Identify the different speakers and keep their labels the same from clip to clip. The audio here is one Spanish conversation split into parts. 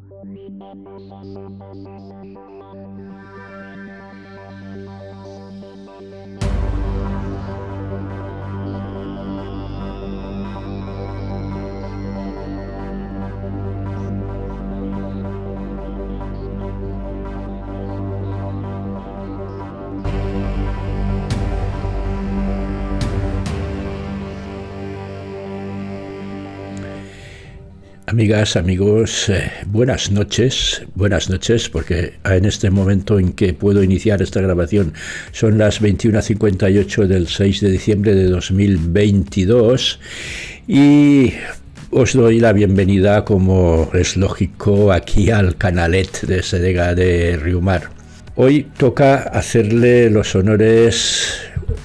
Speaker 1: Thank you. Amigas, amigos, eh, buenas noches, buenas noches, porque en este momento en que puedo iniciar esta grabación son las 21.58 del 6 de diciembre de 2022 y os doy la bienvenida, como es lógico, aquí al canalet de Sedega de Riumar. Hoy toca hacerle los honores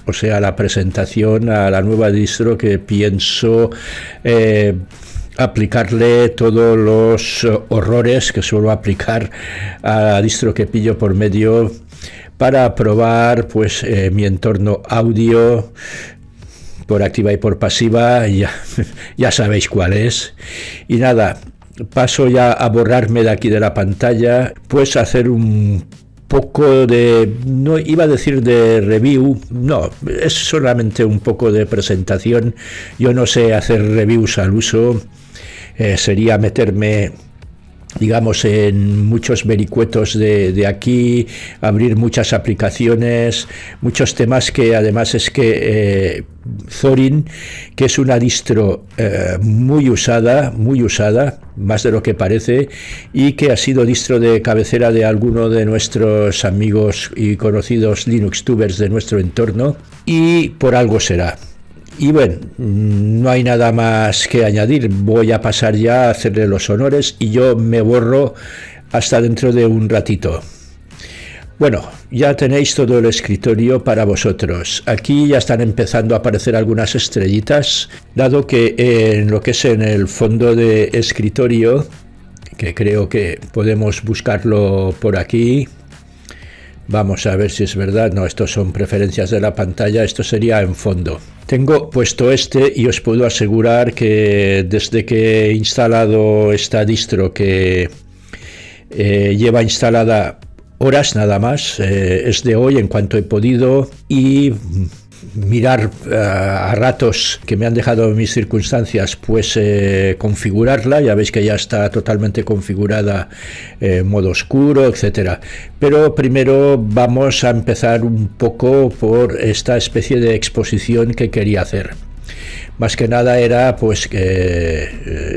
Speaker 1: o sea, la presentación a la nueva distro que pienso eh, aplicarle todos los eh, horrores que suelo aplicar a distro que pillo por medio para probar pues eh, mi entorno audio por activa y por pasiva, ya, ya sabéis cuál es. Y nada, paso ya a borrarme de aquí de la pantalla, pues hacer un poco de, no iba a decir de review, no, es solamente un poco de presentación. Yo no sé hacer reviews al uso, eh, sería meterme digamos, en muchos vericuetos de, aquí, abrir muchas aplicaciones, muchos temas que además es que eh, Zorin, que es una distro eh, muy usada, muy usada, más de lo que parece, y que ha sido distro de cabecera de alguno de nuestros amigos y conocidos Linux tubers de nuestro entorno, y por algo será. Y bueno, no hay nada más que añadir. Voy a pasar ya a hacerle los honores y yo me borro hasta dentro de un ratito. Bueno, ya tenéis todo el escritorio para vosotros. Aquí ya están empezando a aparecer algunas estrellitas, dado que en lo que es en el fondo de escritorio, que creo que podemos buscarlo por aquí, Vamos a ver si es verdad. No, esto son preferencias de la pantalla. Esto sería en fondo. Tengo puesto este y os puedo asegurar que desde que he instalado esta distro que eh, lleva instalada horas nada más, eh, es de hoy en cuanto he podido y mirar eh, a ratos que me han dejado mis circunstancias, pues eh, configurarla. Ya veis que ya está totalmente configurada en eh, modo oscuro, etcétera. Pero primero vamos a empezar un poco por esta especie de exposición que quería hacer más que nada era pues eh,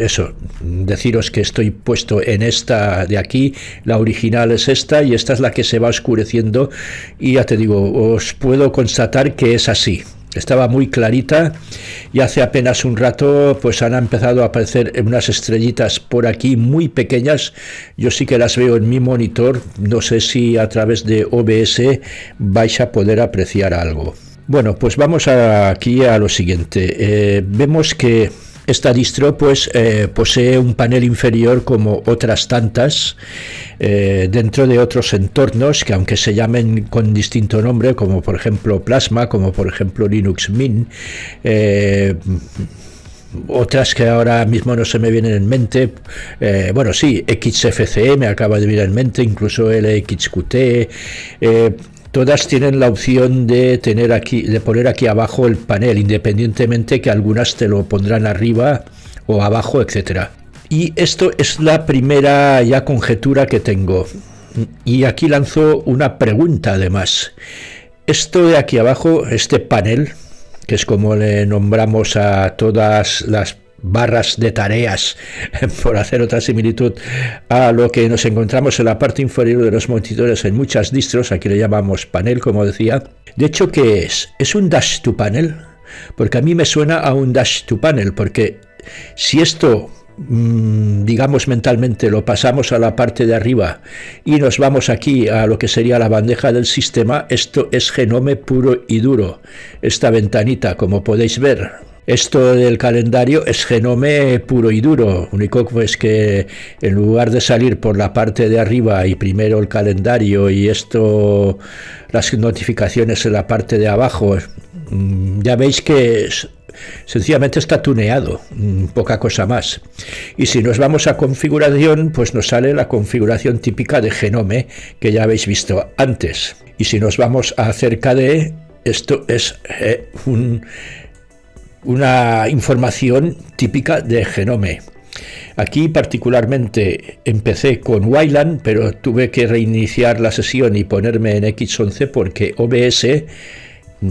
Speaker 1: eso, deciros que estoy puesto en esta de aquí, la original es esta y esta es la que se va oscureciendo y ya te digo, os puedo constatar que es así. Estaba muy clarita y hace apenas un rato pues han empezado a aparecer unas estrellitas por aquí muy pequeñas. Yo sí que las veo en mi monitor, no sé si a través de OBS vais a poder apreciar algo. Bueno, pues vamos aquí a lo siguiente. Eh, vemos que esta distro pues, eh, posee un panel inferior como otras tantas eh, dentro de otros entornos que aunque se llamen con distinto nombre, como por ejemplo Plasma, como por ejemplo Linux Mint, otras que ahora mismo no se me vienen en mente. bueno, sí, XFCE me acaba de venir en mente, incluso LXQT. Todas tienen la opción de tener aquí, de poner aquí abajo el panel, independientemente que algunas te lo pondrán arriba o abajo, etcétera. Y esto es la primera ya conjetura que tengo. Y aquí lanzo una pregunta además. Esto de aquí abajo, este panel, que es como le nombramos a todas las barras de tareas, por hacer otra similitud a lo que nos encontramos en la parte inferior de los monitores en muchas distros, aquí le llamamos panel, como decía. De hecho, ¿qué es? ¿Es un dash to panel? Porque a mí me suena a un dash to panel, porque si esto mm, digamos mentalmente, lo pasamos a la parte de arriba y nos vamos aquí a lo que sería la bandeja del sistema, esto es genome puro y duro, esta ventanita, como podéis ver. Esto del calendario es genome puro y duro, único es pues, que en lugar de salir por la parte de arriba y primero el calendario y esto las notificaciones en la parte de abajo, mm, ya veis que sencillamente está tuneado, mm, poca cosa más. Y si nos vamos a configuración, pues nos sale la configuración típica de genome que ya habéis visto antes. Y si nos vamos a cerca de, esto es eh, un una información típica de Genome. Aquí particularmente empecé con Wayland, pero tuve que reiniciar la sesión y ponerme en X11 porque OBS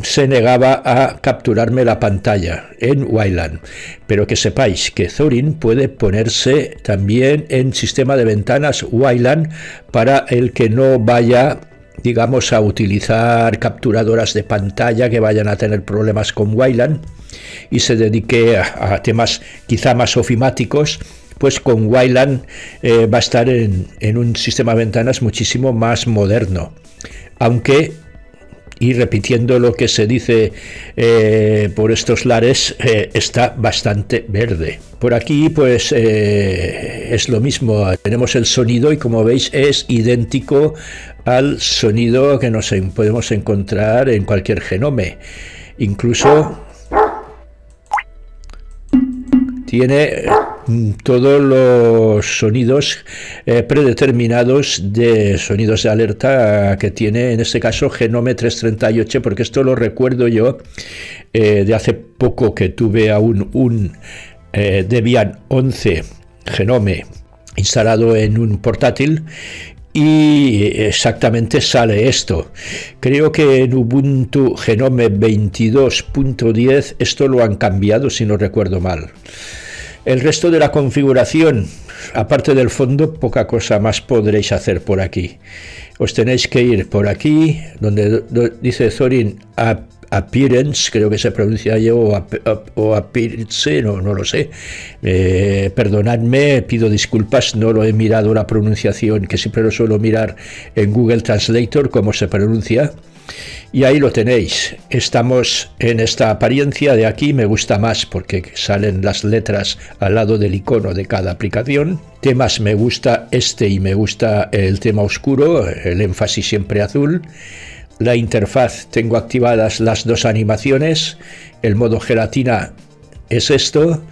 Speaker 1: se negaba a capturarme la pantalla en Wayland. Pero que sepáis que Zorin puede ponerse también en sistema de ventanas Wayland para el que no vaya digamos, a utilizar capturadoras de pantalla que vayan a tener problemas con Wayland y se dedique a, temas quizá más ofimáticos, pues con Wayland eh, va a estar en, en, un sistema de ventanas muchísimo más moderno. Aunque y repitiendo lo que se dice eh, por estos lares, eh, está bastante verde. Por aquí pues eh, es lo mismo, tenemos el sonido y como veis es idéntico al sonido que nos podemos encontrar en cualquier genoma Incluso tiene todos los sonidos eh, predeterminados de sonidos de alerta que tiene en este caso Genome 338 porque esto lo recuerdo yo eh, de hace poco que tuve aún un eh, Debian 11 Genome instalado en un portátil y exactamente sale esto. Creo que en Ubuntu Genome 22.10 esto lo han cambiado si no recuerdo mal. El resto de la configuración, aparte del fondo, poca cosa más podréis hacer por aquí. Os tenéis que ir por aquí, donde dice Zorin a appearance, creo que se pronuncia yo, o, appearance, no, lo sé. Eh, perdonadme, pido disculpas, no lo he mirado la pronunciación, que siempre lo suelo mirar en Google Translator, cómo se pronuncia. Y ahí lo tenéis. Estamos en esta apariencia de aquí, me gusta más porque salen las letras al lado del icono de cada aplicación. Temas me gusta este y me gusta el tema oscuro, el énfasis siempre azul la interfaz tengo activadas las dos animaciones, el modo gelatina es esto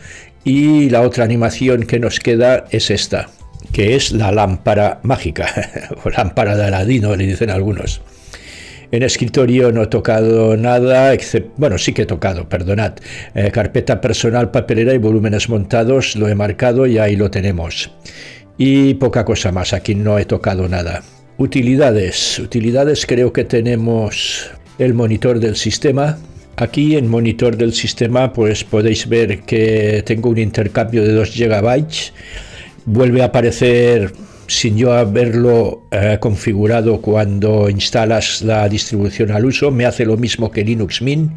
Speaker 1: y la otra animación que nos queda es esta, que es la lámpara mágica o lámpara de Aladino le dicen algunos. En escritorio no he tocado nada, bueno, sí que he tocado, perdonad. Eh, carpeta personal, papelera y volúmenes montados, lo he marcado y ahí lo tenemos. Y poca cosa más, aquí no he tocado nada. Utilidades. Utilidades creo que tenemos el monitor del sistema. Aquí en monitor del sistema pues podéis ver que tengo un intercambio de 2 GB. Vuelve a aparecer sin yo haberlo eh, configurado cuando instalas la distribución al uso. Me hace lo mismo que Linux Mint.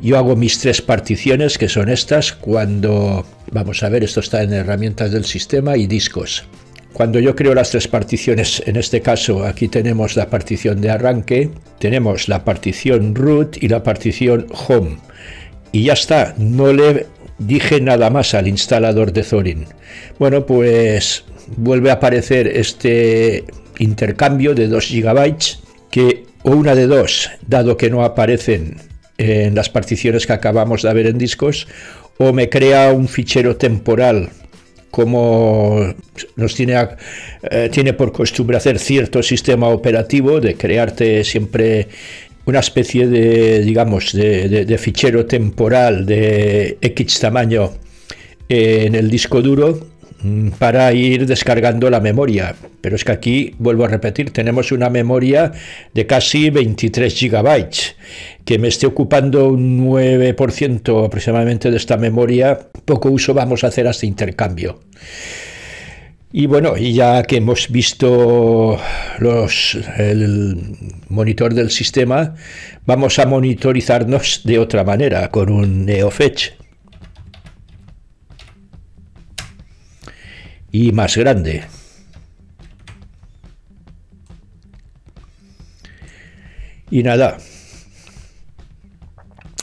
Speaker 1: Yo hago mis tres particiones que son estas cuando, vamos a ver, esto está en herramientas del sistema y discos. Cuando yo creo las tres particiones, en este caso aquí tenemos la partición de arranque, tenemos la partición root y la partición home. Y ya está, no le dije nada más al instalador de Zorin. Bueno, pues vuelve a aparecer este intercambio de 2 GB que o una de dos, dado que no aparecen en las particiones que acabamos de ver en discos, o me crea un fichero temporal como nos tiene, eh, tiene por costumbre hacer cierto sistema operativo de crearte siempre una especie de, digamos, de fichero temporal de X tamaño en el disco duro para ir descargando la memoria. Pero es que aquí, vuelvo a repetir, tenemos una memoria de casi 23 gigabytes, que me esté ocupando un 9% aproximadamente de esta memoria, poco uso vamos a hacer a este intercambio. Y bueno, y ya que hemos visto los, el monitor del sistema, vamos a monitorizarnos de otra manera, con un NeoFetch. y más grande. Y nada,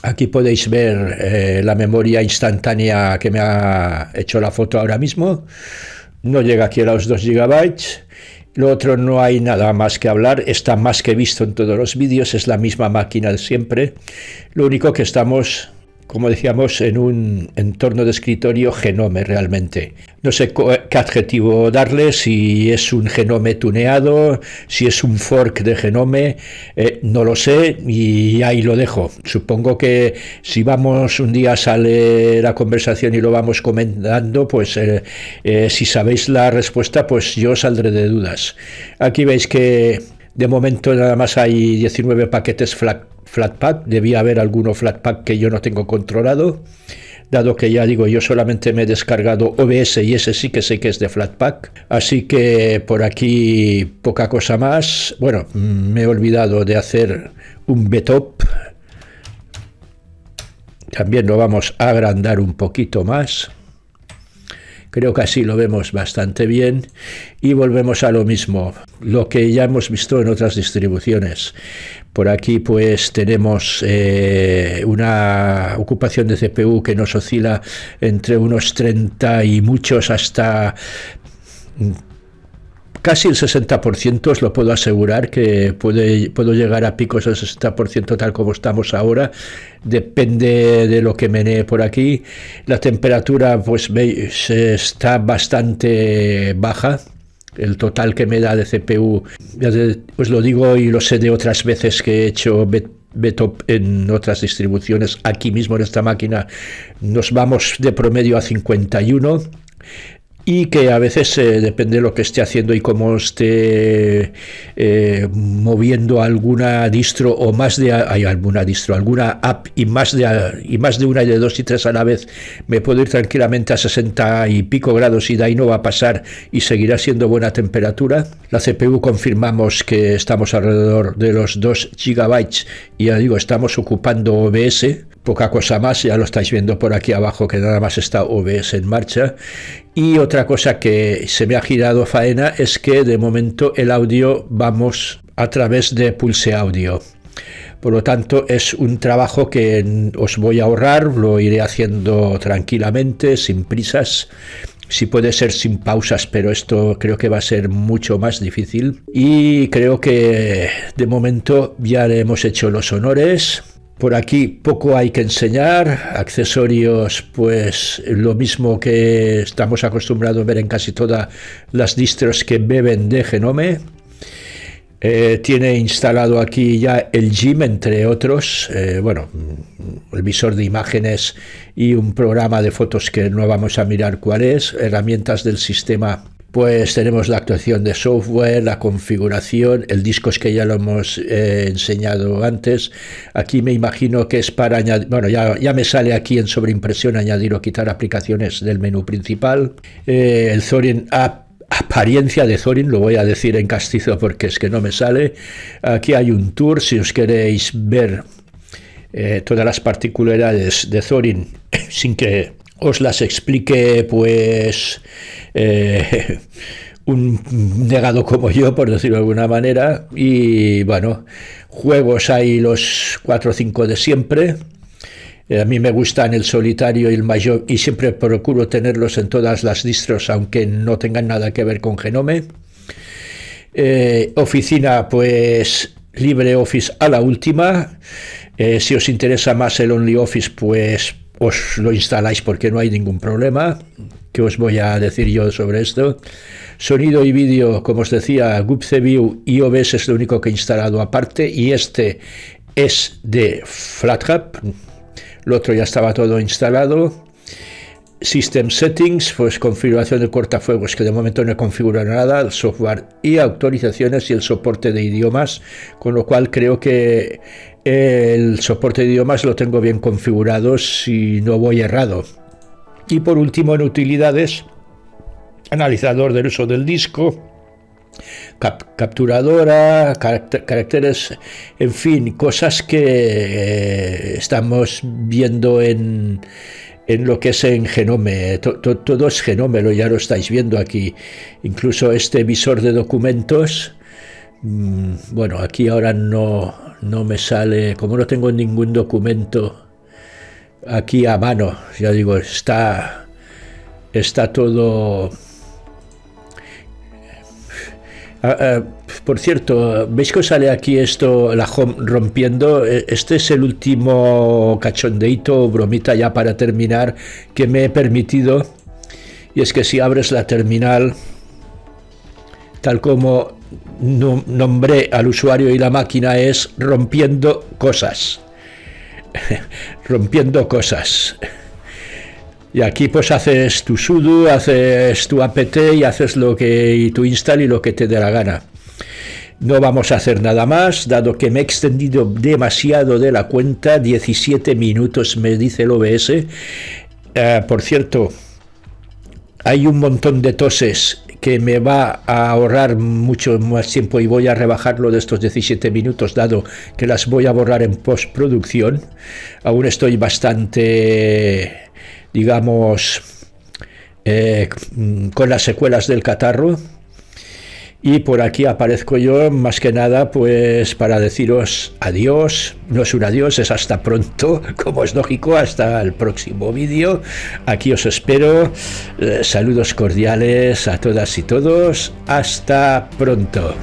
Speaker 1: aquí podéis ver eh, la memoria instantánea que me ha hecho la foto ahora mismo. No llega aquí a los 2 gigabytes Lo otro no hay nada más que hablar, está más que visto en todos los vídeos, es la misma máquina de siempre. Lo único que estamos como decíamos, en un entorno de escritorio genome realmente. No sé eh, qué adjetivo darle, si es un genome tuneado, si es un fork de genome, eh, no lo sé y ahí lo dejo. Supongo que si vamos un día sale la conversación y lo vamos comentando, pues eh, si sabéis la respuesta, pues yo saldré de dudas. Aquí veis que de momento nada más hay 19 paquetes FLAC Flatpak, debía haber alguno Flatpak que yo no tengo controlado, dado que ya digo, yo solamente me he descargado OBS y ese sí que sé que es de Flatpak, así que por aquí poca cosa más. Bueno, me he olvidado de hacer un betop también lo vamos a agrandar un poquito más. Creo que así lo vemos bastante bien y volvemos a lo mismo, lo que ya hemos visto en otras distribuciones. Por aquí pues tenemos eh, una ocupación de CPU que nos oscila entre unos 30 y muchos hasta casi el 60%, os lo puedo asegurar, que puede, puedo llegar a picos del 60% tal como estamos ahora. Depende de lo que menee por aquí. La temperatura pues veis, está bastante baja, el total que me da de CPU, os lo digo y lo sé de otras veces que he hecho Betop en otras distribuciones, aquí mismo en esta máquina nos vamos de promedio a 51 y que a veces eh, depende de lo que esté haciendo y cómo esté eh, moviendo alguna distro o más de hay alguna distro, alguna app y más de y más de una y de dos y tres a la vez, me puedo ir tranquilamente a 60 y pico grados y de ahí no va a pasar y seguirá siendo buena temperatura. La CPU confirmamos que estamos alrededor de los 2 GB y ya digo, estamos ocupando OBS poca cosa más, ya lo estáis viendo por aquí abajo que nada más está OBS en marcha y otra cosa que se me ha girado faena es que de momento el audio vamos a través de Pulse Audio. Por lo tanto, es un trabajo que os voy a ahorrar, lo iré haciendo tranquilamente, sin prisas. Si puede ser sin pausas, pero esto creo que va a ser mucho más difícil. Y creo que de momento ya le hemos hecho los honores. Por aquí poco hay que enseñar, accesorios pues lo mismo que estamos acostumbrados a ver en casi todas las distros que beben de Genome. Eh, tiene instalado aquí ya el GIM, entre otros, eh, bueno, el visor de imágenes y un programa de fotos que no vamos a mirar cuál es, herramientas del sistema pues tenemos la actuación de software, la configuración, el disco es que ya lo hemos eh, enseñado antes. Aquí me imagino que es para añadir, bueno, ya, ya me sale aquí en sobreimpresión añadir o quitar aplicaciones del menú principal. Eh, el Zorin apariencia de Zorin, lo voy a decir en castizo porque es que no me sale. Aquí hay un tour, si os queréis ver eh, todas las particularidades de Zorin sin que os las explique pues eh, un negado como yo, por decirlo de alguna manera. Y bueno, juegos hay los 4 o 5 de siempre. Eh, a mí me gustan el solitario y el mayor y siempre procuro tenerlos en todas las distros, aunque no tengan nada que ver con Genome. Eh, oficina, pues LibreOffice a la última. si os interesa más el OnlyOffice, pues os lo instaláis porque no hay ningún problema. que os voy a decir yo sobre esto? Sonido y vídeo, como os decía, Gupce View y OBS es lo único que he instalado aparte y este es de FlatHub. el otro ya estaba todo instalado. System Settings, pues configuración de cortafuegos, que de momento no he configurado nada, software y autorizaciones y el soporte de idiomas, con lo cual creo que el soporte de idiomas lo tengo bien configurado si no voy errado. Y por último en utilidades, analizador del uso del disco, capturadora, caracteres, en fin, cosas que eh, estamos viendo en en lo que es en genome, todo es genome, ya lo estáis viendo aquí, incluso este visor de documentos, mm, bueno, aquí ahora no, no me sale, como no tengo ningún documento aquí a mano, ya digo, está, está todo Ah, ah, por cierto, ¿veis que sale aquí esto, la home rompiendo? Eh, este es el último cachondeito, bromita ya para terminar, que me he permitido. Y es que si abres la terminal, tal como nombré al usuario y la máquina, es rompiendo cosas. rompiendo cosas. Y aquí pues haces tu sudo, haces tu apt y haces lo que y tu install y lo que te dé la gana. No vamos a hacer nada más, dado que me he extendido demasiado de la cuenta, 17 minutos me dice el OBS. Eh, por cierto, hay un montón de toses que me va a ahorrar mucho más tiempo y voy a rebajarlo de estos 17 minutos, dado que las voy a borrar en postproducción. Aún estoy bastante digamos, eh, con las secuelas del catarro. Y por aquí aparezco yo, más que nada, pues para deciros adiós. No es un adiós, es hasta pronto, como es lógico, hasta el próximo vídeo. Aquí os espero. Eh, saludos cordiales a todas y todos. Hasta pronto.